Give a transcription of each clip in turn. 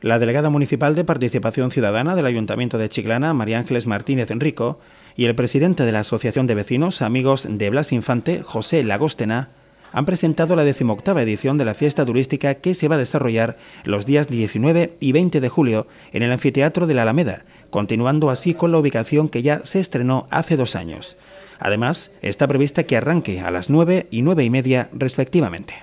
La delegada municipal de Participación Ciudadana del Ayuntamiento de Chiclana, María Ángeles Martínez Enrico, y el presidente de la Asociación de Vecinos Amigos de Blas Infante, José Lagostena, han presentado la decimoctava edición de la fiesta turística que se va a desarrollar los días 19 y 20 de julio en el Anfiteatro de la Alameda, continuando así con la ubicación que ya se estrenó hace dos años. Además, está prevista que arranque a las 9 y 9 y media respectivamente.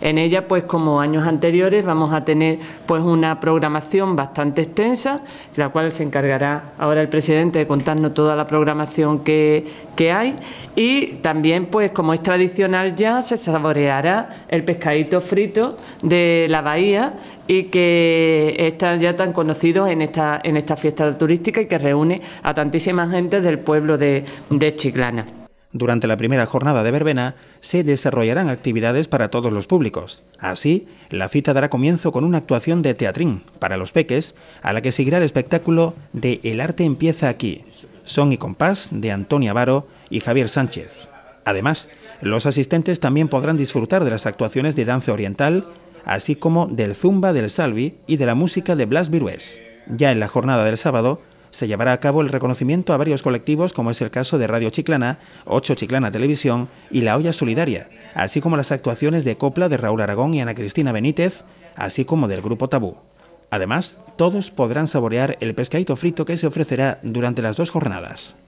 En ella, pues como años anteriores, vamos a tener pues una programación bastante extensa, la cual se encargará ahora el presidente de contarnos toda la programación que, que hay y también, pues como es tradicional ya, se saboreará el pescadito frito de la bahía y que está ya tan conocido en esta, en esta fiesta turística y que reúne a tantísima gente del pueblo de, de Chiclana. Durante la primera jornada de verbena se desarrollarán actividades para todos los públicos. Así, la cita dará comienzo con una actuación de teatrín para los peques, a la que seguirá el espectáculo de El arte empieza aquí, son y compás de Antonio Avaro y Javier Sánchez. Además, los asistentes también podrán disfrutar de las actuaciones de danza oriental, así como del zumba del salvi y de la música de Blas Virués. Ya en la jornada del sábado, se llevará a cabo el reconocimiento a varios colectivos, como es el caso de Radio Chiclana, Ocho Chiclana Televisión y La Olla Solidaria, así como las actuaciones de Copla de Raúl Aragón y Ana Cristina Benítez, así como del Grupo Tabú. Además, todos podrán saborear el pescadito frito que se ofrecerá durante las dos jornadas.